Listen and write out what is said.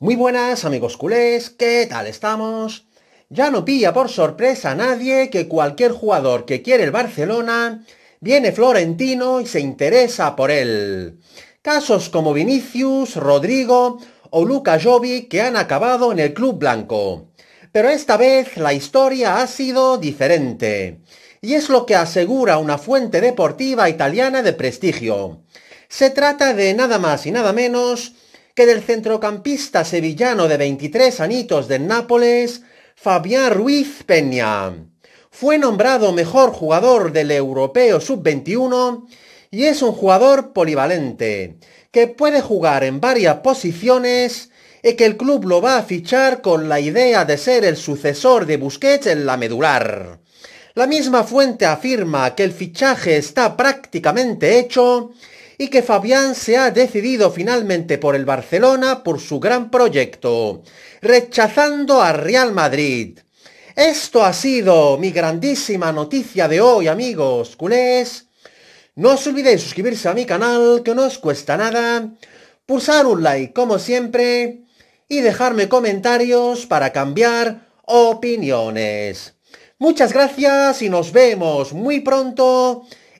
Muy buenas amigos culés, ¿qué tal estamos? Ya no pilla por sorpresa a nadie que cualquier jugador que quiere el Barcelona viene Florentino y se interesa por él. Casos como Vinicius, Rodrigo o Luca Jovic que han acabado en el club blanco. Pero esta vez la historia ha sido diferente. Y es lo que asegura una fuente deportiva italiana de prestigio. Se trata de nada más y nada menos que del centrocampista sevillano de 23 anitos de Nápoles, Fabián Ruiz Peña. Fue nombrado mejor jugador del Europeo Sub-21 y es un jugador polivalente, que puede jugar en varias posiciones y que el club lo va a fichar con la idea de ser el sucesor de Busquets en la medular. La misma fuente afirma que el fichaje está prácticamente hecho y que Fabián se ha decidido finalmente por el Barcelona por su gran proyecto, rechazando a Real Madrid. Esto ha sido mi grandísima noticia de hoy, amigos culés. No os olvidéis suscribirse a mi canal, que no os cuesta nada, pulsar un like como siempre y dejarme comentarios para cambiar opiniones. Muchas gracias y nos vemos muy pronto